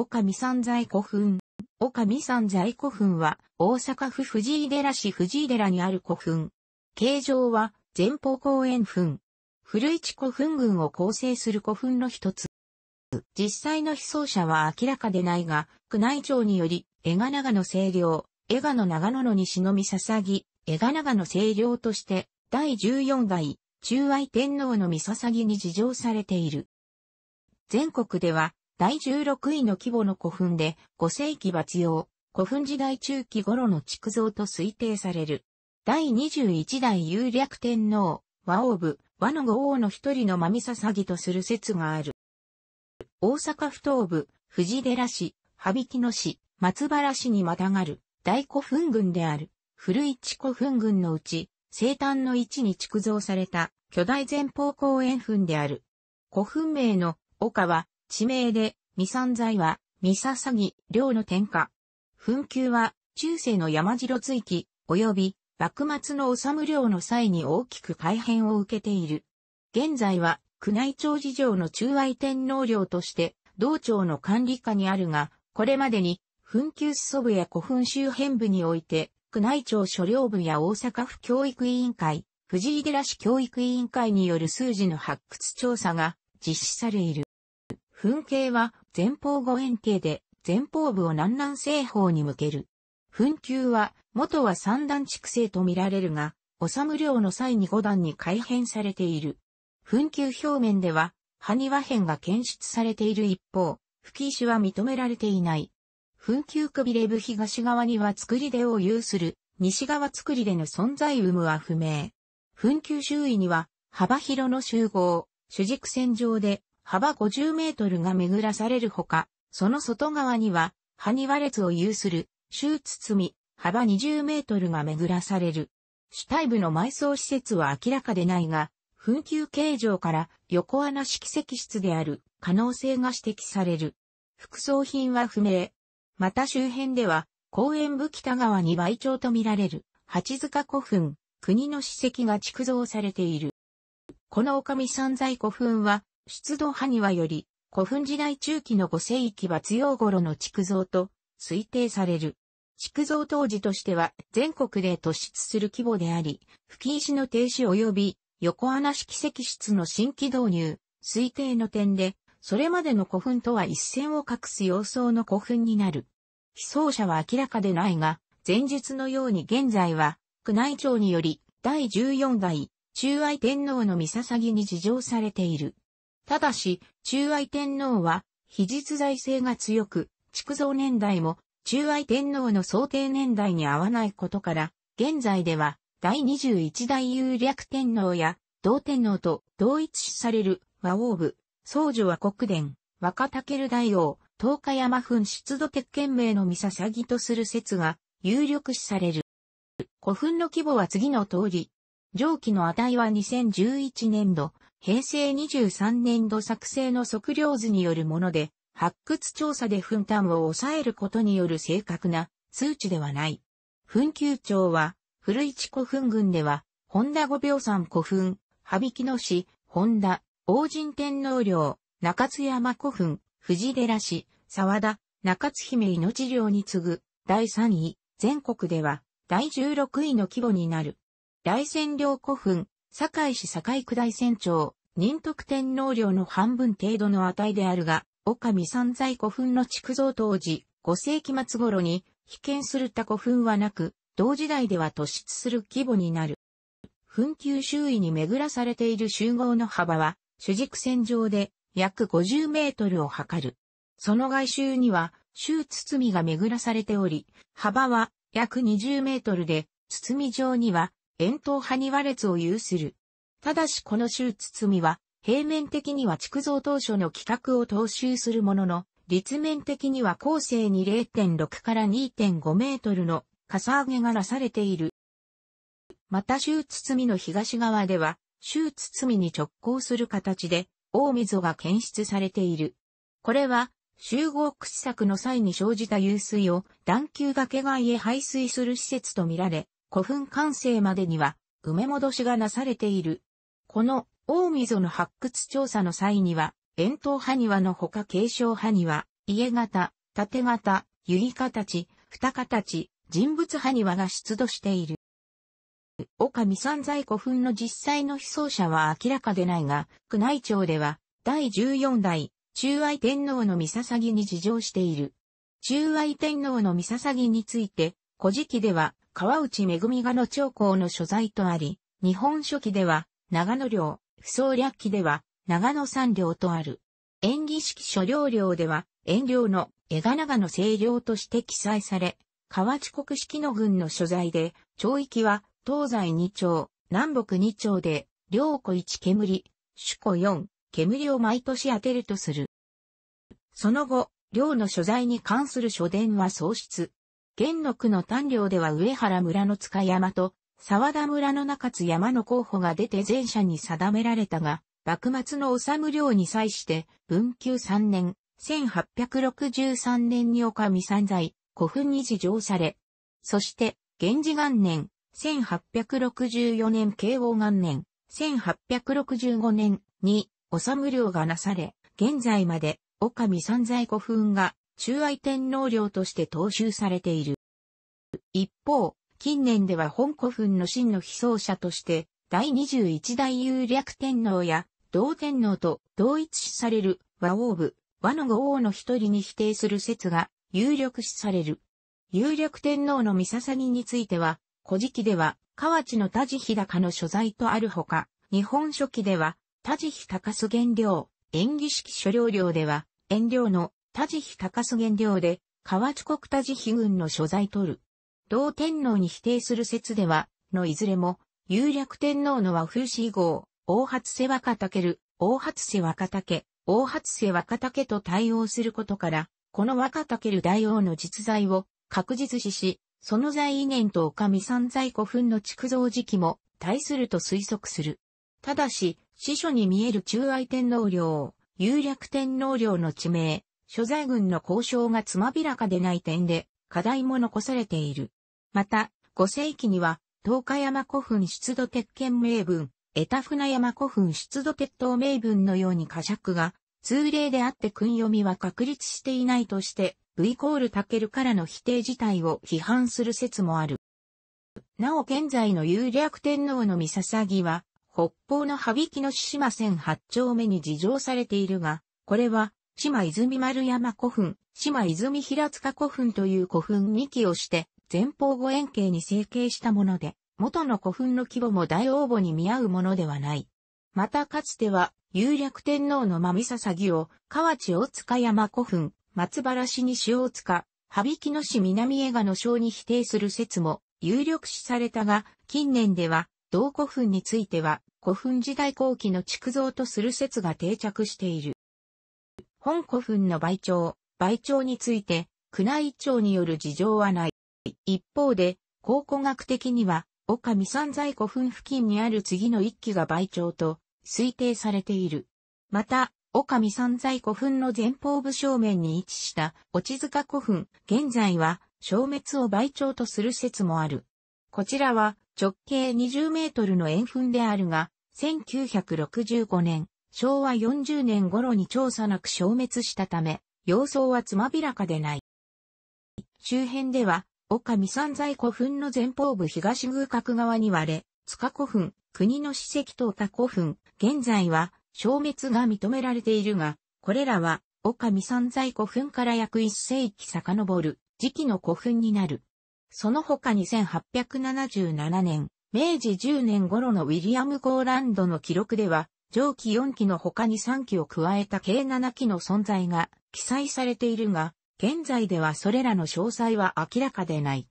岡見山在古墳。岡見山在古墳は、大阪府藤井寺市藤井寺にある古墳。形状は、前方後円墳。古市古墳群を構成する古墳の一つ。実際の被葬者は明らかでないが、宮内庁により、江賀長の清涼、江賀の長野の西のみ捧ぎ、江賀長の清涼として、第14代、中愛天皇のみ捧ぎに事情されている。全国では、第16位の規模の古墳で、5世紀伐用、古墳時代中期頃の築造と推定される。第21代有略天皇、和王部、和の五王の一人のまみささぎとする説がある。大阪府東部、藤寺市、羽曳野市、松原市にまたがる、大古墳群である、古市古墳群のうち、生誕の位置に築造された、巨大前方公園墳である。古墳名の、岡は、地名で、ミサンザイは、ミササギ、領の天下。紛糾は、中世の山城追記、及び、幕末の治む領の際に大きく改変を受けている。現在は、宮内庁事情の中愛天皇領として、道庁の管理下にあるが、これまでに、紛糾祖部や古墳周辺部において、宮内庁所領部や大阪府教育委員会、藤井寺市教育委員会による数字の発掘調査が実施されいる。噴形は前方五円形で前方部を南南西方に向ける。噴丘は元は三段築成と見られるが、治む量の際に五段に改変されている。噴丘表面では、歯庭辺が検出されている一方、吹石は認められていない。噴丘くびれ部東側には作り出を有する、西側作り出の存在有無は不明。噴丘周囲には、幅広の集合、主軸線上で、幅50メートルが巡らされるほか、その外側には、割れ列を有する、周包幅20メートルが巡らされる。主体部の埋葬施設は明らかでないが、紛糾形状から横穴式石室である可能性が指摘される。副葬品は不明。また周辺では、公園武北側に倍長とみられる、八塚古墳、国の史跡が築造されている。この女将三在古墳は、出土派にはより、古墳時代中期の5世紀は強頃の築造と推定される。築造当時としては全国で突出する規模であり、吹石の停止及び横穴式石室の新規導入、推定の点で、それまでの古墳とは一線を画す様相の古墳になる。被葬者は明らかでないが、前述のように現在は、宮内庁により、第14代、中愛天皇の三捧に事情されている。ただし、中愛天皇は、非実在性が強く、築造年代も、中愛天皇の想定年代に合わないことから、現在では、第21代有略天皇や、同天皇と同一視される和王部、僧女は国伝、若武大王、東海山墳出土鉄剣名の三笹木とする説が有力視される。古墳の規模は次の通り、上記の値は2011年度、平成23年度作成の測量図によるもので、発掘調査で噴炭を抑えることによる正確な数値ではない。噴球町は、古市古墳群では、本田五秒山古墳、羽曳野市、本田、王神天皇陵、中津山古墳、藤寺市、沢田、中津姫命陵に次ぐ、第3位、全国では、第16位の規模になる。大仙陵古墳、堺市堺区大船長、仁徳天皇陵の半分程度の値であるが、岡見三在古墳の築造当時、5世紀末頃に、被験する他古墳はなく、同時代では突出する規模になる。墳丘周囲に巡らされている集合の幅は、主軸線上で約50メートルを測る。その外周には、周包みが巡らされており、幅は約20メートルで、包み上には円筒派に和列を有する。ただしこの州みは、平面的には築造当初の規格を踏襲するものの、立面的には後世に0.6から2.5メートルのかさ上げがなされている。また州みの東側では、州みに直行する形で、大溝が検出されている。これは、集合掘削の際に生じた湧水を段丘崖外へ排水する施設とみられ、古墳完成までには埋め戻しがなされている。この大溝の発掘調査の際には、円筒埴輪のほか継承埴輪、家型、縦型、ゆい形、二形、人物埴輪が出土している。岡見三在古墳の実際の被葬者は明らかでないが、宮内庁では、第14代、中愛天皇の三捧に事情している。中愛天皇の三捧について、古事記では、川内恵がの長江の所在とあり、日本書紀では、長野領、不相略記では、長野山領とある。演技式所領領では、遠領の江賀長の清領として記載され、河内国式の軍の所在で、町域は東西2町、南北2町で、領子1煙、主庫4、煙を毎年当てるとする。その後、領の所在に関する書伝は喪失。元の区の丹領では上原村の塚山と、沢田村の中津山の候補が出て前者に定められたが、幕末の治領に際して、文久3年、1863年に岡見三在、古墳に事情され、そして、源氏元年、1864年慶応元年、1865年に、治領がなされ、現在まで、岡見三在古墳が中愛天皇陵として踏襲されている。一方、近年では本古墳の真の被葬者として、第21代有略天皇や、同天皇と同一視される和王部、和の五王の一人に否定する説が有力視される。有力天皇の三笹にについては、古事記では、河内の田地日高の所在とあるほか、日本書紀では、田地日高須原料、演技式所領領では、遠慮の田地比高須原料で、河内国田地比郡の所在取る。同天皇に否定する説では、のいずれも、有略天皇の和風史号、大初瀬若竹る、大初瀬若竹、大初瀬若竹と対応することから、この若竹る大王の実在を確実視し、その在位年と女将三在古墳の築造時期も対すると推測する。ただし、司書に見える中愛天皇陵、有略天皇陵の地名、所在軍の交渉がつまびらかでない点で、課題も残されている。また、5世紀には、東海山古墳出土鉄拳名分、江田船山古墳出土鉄塔名分のように過責が、通例であって訓読みは確立していないとして、V コールタケルからの否定自体を批判する説もある。なお現在の有略天皇の三笹は、北方の羽引の志島線八丁目に事情されているが、これは島泉丸山古墳、島泉平塚古墳という古墳2基をして、前方五円形に成形したもので、元の古墳の規模も大応募に見合うものではない。またかつては、有略天皇の豆ささぎを、河内大塚山古墳、松原市西大塚、羽曳野市南江賀の章に否定する説も、有力視されたが、近年では、同古墳については、古墳時代後期の築造とする説が定着している。本古墳の倍長、倍長について、宮内庁による事情はない。一方で、考古学的には、岡見山在古墳付近にある次の一基が倍長と推定されている。また、岡見山在古墳の前方部正面に位置した落塚古墳、現在は消滅を倍長とする説もある。こちらは直径20メートルの円墳であるが、1965年、昭和40年頃に調査なく消滅したため、様相はつまびらかでない。周辺では、岡三山在古墳の前方部東宮角側に割れ、塚古墳、国の史跡等他古墳、現在は消滅が認められているが、これらは岡三山在古墳から約一世紀遡る時期の古墳になる。その他2877年、明治10年頃のウィリアム・ゴーランドの記録では、上記4機の他に3機を加えた計7機の存在が記載されているが、現在ではそれらの詳細は明らかでない。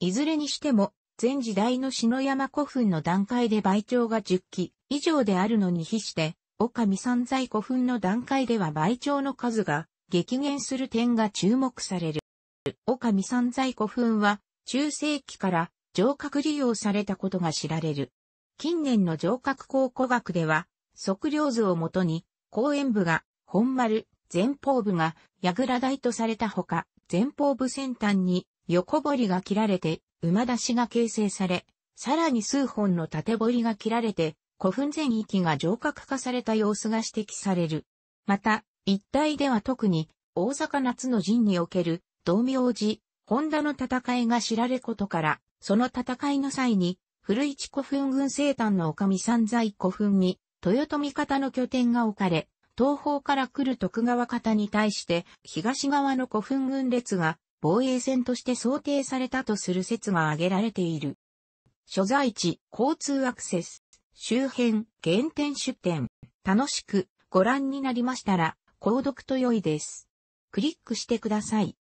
いずれにしても、前時代の篠山古墳の段階で倍長が10機以上であるのに比して、岡見山在古墳の段階では倍長の数が激減する点が注目される。岡見山在古墳は中世紀から城郭利用されたことが知られる。近年の城郭考古学では、測量図をもとに、公園部が本丸、前方部が倉台とされたほか、前方部先端に横堀が切られて、馬出しが形成され、さらに数本の縦堀が切られて、古墳全域が城郭化された様子が指摘される。また、一帯では特に、大阪夏の陣における、道明寺、本田の戦いが知られことから、その戦いの際に、古市古墳群生誕の女将三在古墳に、豊臣方の拠点が置かれ、東方から来る徳川方に対して東側の古墳軍列が防衛戦として想定されたとする説が挙げられている。所在地、交通アクセス、周辺、原点出店、楽しくご覧になりましたら、購読と良いです。クリックしてください。